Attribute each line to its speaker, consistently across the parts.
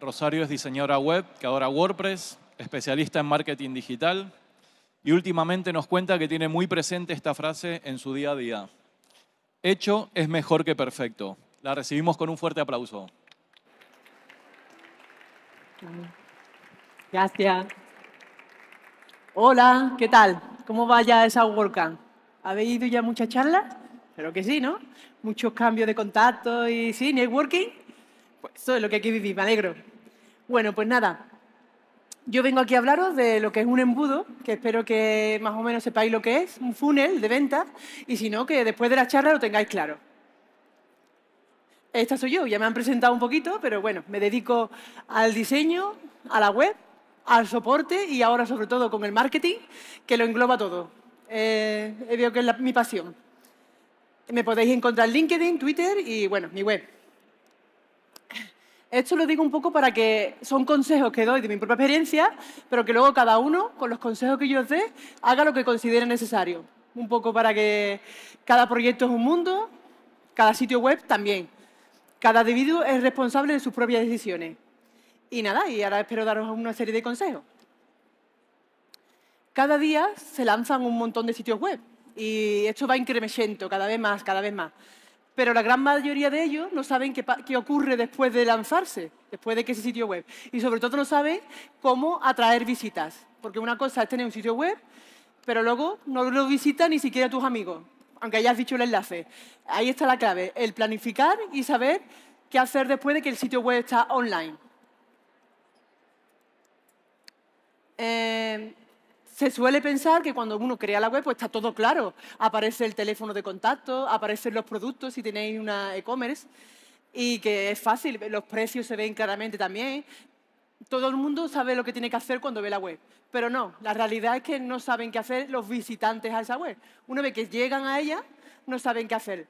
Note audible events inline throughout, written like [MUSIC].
Speaker 1: Rosario es diseñadora web, creadora WordPress, especialista en marketing digital y últimamente nos cuenta que tiene muy presente esta frase en su día a día. Hecho es mejor que perfecto. La recibimos con un fuerte aplauso. Gracias. Hola, ¿qué tal? ¿Cómo va ya esa WordCamp? ¿Habéis ido ya muchas charlas? Pero que sí, ¿no? Muchos cambios de contacto y sí, networking. Pues eso es lo que aquí que me alegro. Bueno, pues nada. Yo vengo aquí a hablaros de lo que es un embudo, que espero que más o menos sepáis lo que es, un funnel de ventas, y si no, que después de la charla lo tengáis claro. Esta soy yo, ya me han presentado un poquito, pero bueno, me dedico al diseño, a la web al soporte y ahora sobre todo con el marketing, que lo engloba todo. Eh, he veo que es mi pasión. Me podéis encontrar en LinkedIn, Twitter y, bueno, mi web. Esto lo digo un poco para que son consejos que doy de mi propia experiencia, pero que luego cada uno, con los consejos que yo os dé, haga lo que considere necesario. Un poco para que cada proyecto es un mundo, cada sitio web también. Cada individuo es responsable de sus propias decisiones. Y nada, y ahora espero daros una serie de consejos. Cada día se lanzan un montón de sitios web y esto va incrementando cada vez más, cada vez más. Pero la gran mayoría de ellos no saben qué, qué ocurre después de lanzarse, después de que ese sitio web. Y sobre todo no saben cómo atraer visitas. Porque una cosa es tener un sitio web, pero luego no lo visitan ni siquiera tus amigos, aunque hayas dicho el enlace. Ahí está la clave, el planificar y saber qué hacer después de que el sitio web está online. Eh, se suele pensar que cuando uno crea la web, pues está todo claro. Aparece el teléfono de contacto, aparecen los productos si tenéis una e-commerce, y que es fácil, los precios se ven claramente también. Todo el mundo sabe lo que tiene que hacer cuando ve la web, pero no, la realidad es que no saben qué hacer los visitantes a esa web. Una vez que llegan a ella, no saben qué hacer.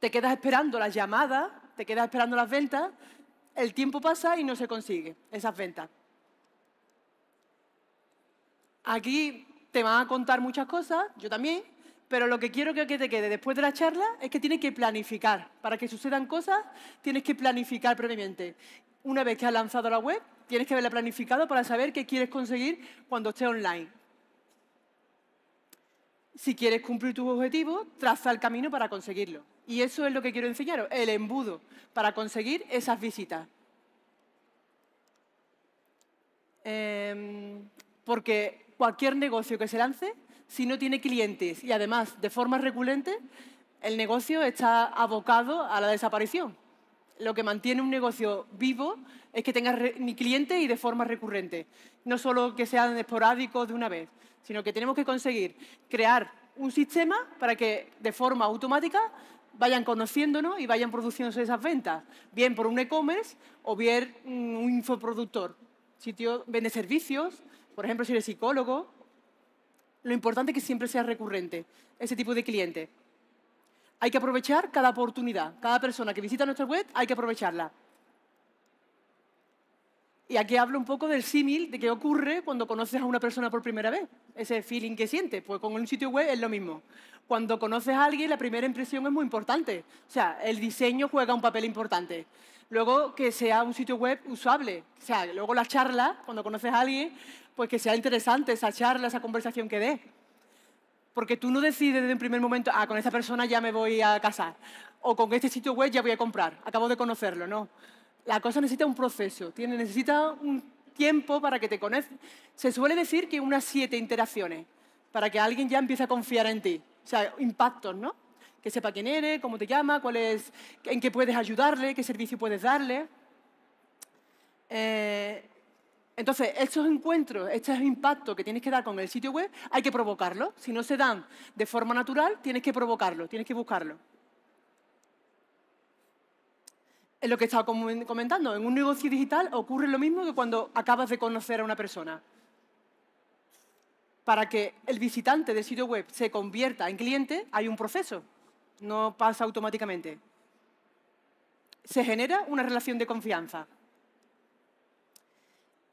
Speaker 1: Te quedas esperando las llamadas, te quedas esperando las ventas, el tiempo pasa y no se consigue esas ventas. Aquí te van a contar muchas cosas, yo también, pero lo que quiero que te quede después de la charla es que tienes que planificar. Para que sucedan cosas, tienes que planificar previamente. Una vez que has lanzado la web, tienes que haberla planificado para saber qué quieres conseguir cuando esté online. Si quieres cumplir tus objetivos, traza el camino para conseguirlo. Y eso es lo que quiero enseñaros, el embudo para conseguir esas visitas. Em, porque cualquier negocio que se lance, si no tiene clientes y además de forma recurrente, el negocio está abocado a la desaparición. Lo que mantiene un negocio vivo es que tenga ni clientes y de forma recurrente. No solo que sean esporádicos de una vez, sino que tenemos que conseguir crear un sistema para que de forma automática vayan conociéndonos y vayan produciéndose esas ventas, bien por un e-commerce o bien un infoproductor. Sitio vende servicios, por ejemplo, si eres psicólogo, lo importante es que siempre sea recurrente ese tipo de cliente. Hay que aprovechar cada oportunidad, cada persona que visita nuestra web, hay que aprovecharla. Y aquí hablo un poco del símil de qué ocurre cuando conoces a una persona por primera vez, ese feeling que siente. Pues con un sitio web es lo mismo. Cuando conoces a alguien, la primera impresión es muy importante. O sea, el diseño juega un papel importante. Luego, que sea un sitio web usable. O sea, luego la charla, cuando conoces a alguien, pues que sea interesante esa charla, esa conversación que dé. Porque tú no decides desde un primer momento, ah, con esa persona ya me voy a casar, o con este sitio web ya voy a comprar, acabo de conocerlo, no la cosa necesita un proceso, tiene, necesita un tiempo para que te conozcas. Se suele decir que unas siete interacciones para que alguien ya empiece a confiar en ti. O sea, impactos, ¿no? Que sepa quién eres, cómo te llama, en qué puedes ayudarle, qué servicio puedes darle. Eh, entonces, estos encuentros, estos impactos que tienes que dar con el sitio web, hay que provocarlo. Si no se dan de forma natural, tienes que provocarlo, tienes que buscarlo. es lo que estaba comentando. En un negocio digital ocurre lo mismo que cuando acabas de conocer a una persona. Para que el visitante del sitio web se convierta en cliente, hay un proceso. No pasa automáticamente. Se genera una relación de confianza.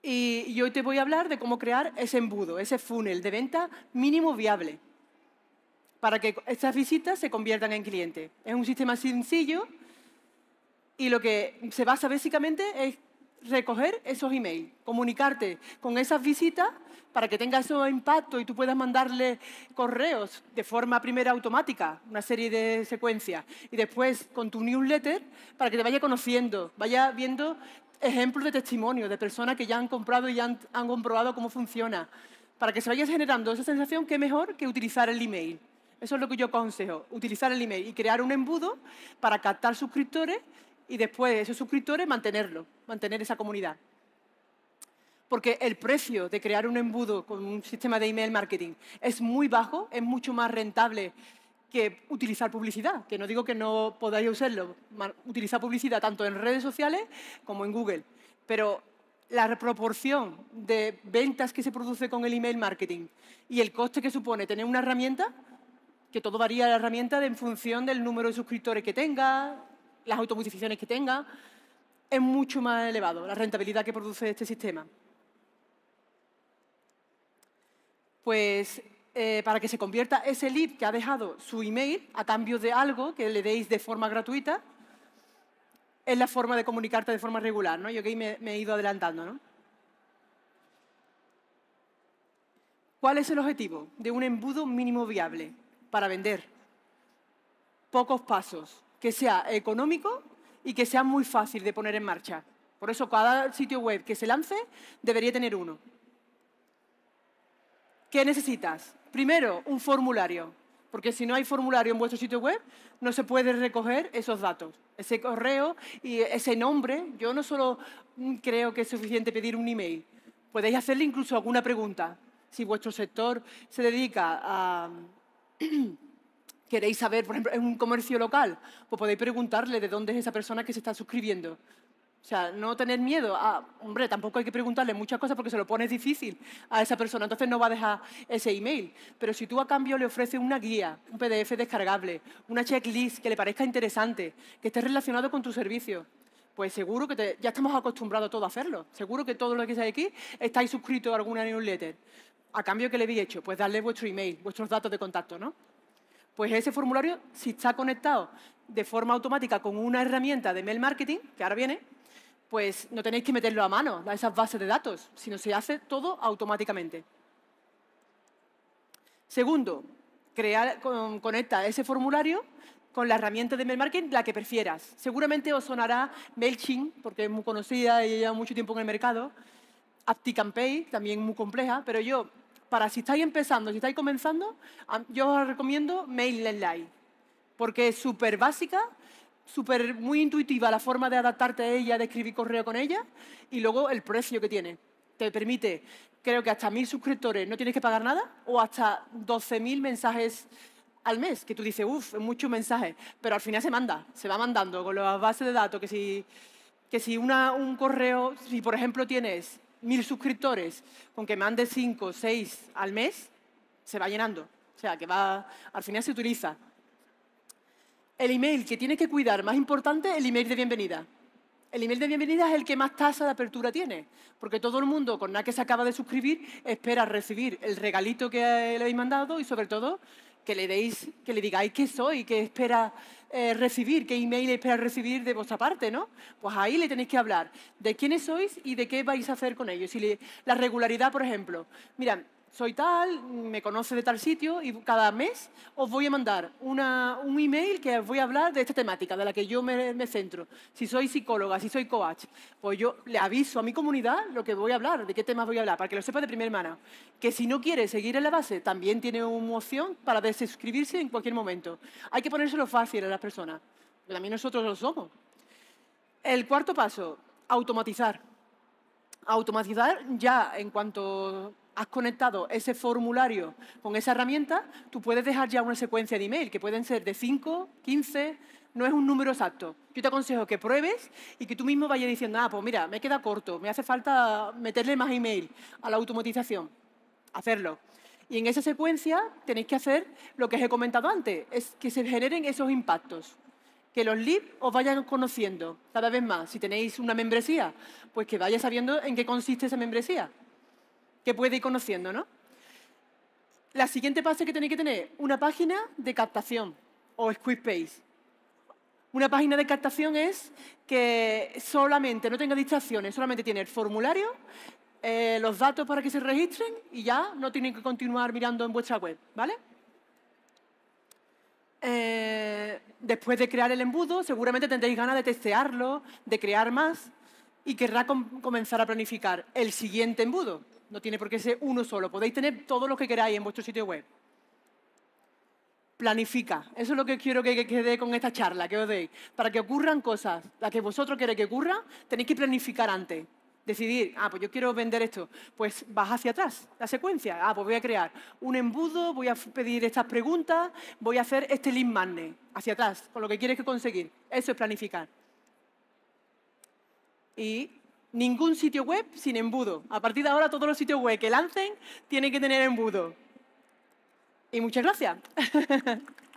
Speaker 1: Y, hoy te voy a hablar de cómo crear ese embudo, ese funnel de venta mínimo viable para que estas visitas se conviertan en cliente. Es un sistema sencillo y lo que se basa básicamente es recoger esos emails, comunicarte con esas visitas para que tenga ese impacto y tú puedas mandarle correos de forma primera automática, una serie de secuencias, y después con tu newsletter para que te vaya conociendo, vaya viendo ejemplos de testimonio de personas que ya han comprado y ya han, comprobado cómo funciona, para que se vaya generando esa sensación que mejor que utilizar el email. Eso es lo que yo aconsejo, utilizar el email y crear un embudo para captar suscriptores y después esos suscriptores mantenerlo, mantener esa comunidad. Porque el precio de crear un embudo con un sistema de email marketing es muy bajo, es mucho más rentable que utilizar publicidad, que no digo que no podáis usarlo, utilizar publicidad tanto en redes sociales como en Google, pero la proporción de ventas que se produce con el email marketing y el coste que supone tener una herramienta, que todo varía la herramienta en función del número de suscriptores que tenga, las automatizaciones que tenga, es mucho más elevado la rentabilidad que produce este sistema. Pues eh, para que se convierta ese lead que ha dejado su email a cambio de algo que le deis de forma gratuita, es la forma de comunicarte de forma regular. ¿no? Yo que me, me he ido adelantando. ¿Cuál es el objetivo de un embudo mínimo viable para vender? Pocos pasos, que sea económico y que sea muy fácil de poner en marcha. Por eso cada sitio web que se lance debería tener uno. ¿Qué necesitas? Primero, un formulario, porque si no hay formulario en vuestro sitio web, no se puede recoger esos datos, ese correo y ese nombre. Yo no solo creo que es suficiente pedir un email, podéis hacerle incluso alguna pregunta. Si vuestro sector se dedica a... [CLEARS THROAT] queréis saber, por ejemplo, es un comercio local, pues podéis preguntarle de dónde es esa persona que se está suscribiendo. O sea, no tener miedo. Ah, hombre, tampoco hay que preguntarle muchas cosas porque se lo pones difícil a esa persona, entonces no va a dejar ese email. Pero si tú a cambio le ofreces una guía, un PDF descargable, una checklist que le parezca interesante, que esté relacionado con tu servicio, pues seguro que ya estamos acostumbrados todos a hacerlo. Seguro que todos los que estáis aquí estáis suscritos a alguna newsletter. A cambio, ¿qué le habéis hecho? Pues darle vuestro email, vuestros datos de contacto, ¿no? Pues ese formulario, si está conectado de forma automática con una herramienta de mail marketing, que ahora viene, pues no tenéis que meterlo a mano, a esas bases de datos, sino se hace todo automáticamente. Segundo, crear, conecta ese formulario con la herramienta de mail marketing, la que prefieras. Seguramente os sonará MailChimp, porque es muy conocida y lleva mucho tiempo en el mercado. AptiCampaign, también muy compleja, pero yo para si estáis empezando, si estáis comenzando, yo os recomiendo Mail porque es súper básica, súper muy intuitiva la forma de adaptarte a ella, de escribir correo con ella, y luego el precio que tiene. Te permite, creo que hasta mil suscriptores no tienes que pagar nada, o hasta 12.000 mensajes al mes, que tú dices, uff, muchos mensajes. pero al final se manda, se va mandando con las bases de datos, que si, que si un correo, si por ejemplo tienes mil suscriptores, con que mande cinco, seis al mes, se va llenando. O sea, que va, al final se utiliza. El email que tiene que cuidar, más importante, el email de bienvenida. El email de bienvenida es el que más tasa de apertura tiene, porque todo el mundo con la que se acaba de suscribir espera recibir el regalito que le habéis mandado y sobre todo que le, deis, que le digáis qué soy, qué espera eh, recibir, qué email espera recibir de vuestra parte, ¿no? Pues ahí le tenéis que hablar de quiénes sois y de qué vais a hacer con ellos. Y la regularidad, por ejemplo. Mira, soy tal, me conoce de tal sitio y cada mes os voy a mandar un email que os voy a hablar de esta temática, de la que yo me, centro. Si soy psicóloga, si soy coach, pues yo le aviso a mi comunidad lo que voy a hablar, de qué temas voy a hablar, para que lo sepa de primera mano. Que si no quiere seguir en la base, también tiene una opción para desescribirse en cualquier momento. Hay que ponérselo fácil a las personas. También nosotros lo somos. El cuarto paso, automatizar automatizar ya en cuanto has conectado ese formulario con esa herramienta, tú puedes dejar ya una secuencia de email, que pueden ser de 5, 15, no es un número exacto. Yo te aconsejo que pruebes y que tú mismo vayas diciendo, ah, pues mira, me queda corto, me hace falta meterle más email a la automatización. Hacerlo. Y en esa secuencia tenéis que hacer lo que os he comentado antes, es que se generen esos impactos que los leads os vayan conociendo cada vez más. Si tenéis una membresía, pues que vaya sabiendo en qué consiste esa membresía que puede ir conociendo, ¿no? La siguiente fase que tenéis que tener, una página de captación o squeeze page. Una página de captación es que solamente no tenga distracciones, solamente tiene el formulario, eh, los datos para que se registren y ya no tienen que continuar mirando en vuestra web, ¿vale? Eh, después de crear el embudo, seguramente tendréis ganas de testearlo, de crear más y querrá comenzar a planificar el siguiente embudo. No tiene por qué ser uno solo. Podéis tener todo lo que queráis en vuestro sitio web. Planifica. Eso es lo que quiero que quede con esta charla que os deis. Para que ocurran cosas, las que vosotros queréis que ocurra, tenéis que planificar antes. Decidir, ah, pues yo quiero vender esto. Pues vas hacia atrás, la secuencia. Ah, pues voy a crear un embudo, voy a pedir estas preguntas, voy a hacer este link magnet. Hacia atrás, con lo que quieres que conseguir. Eso es planificar. Y Ningún sitio web sin embudo. A partir de ahora todos los sitios web que lancen tienen que tener embudo. Y muchas gracias. [LAUGHS]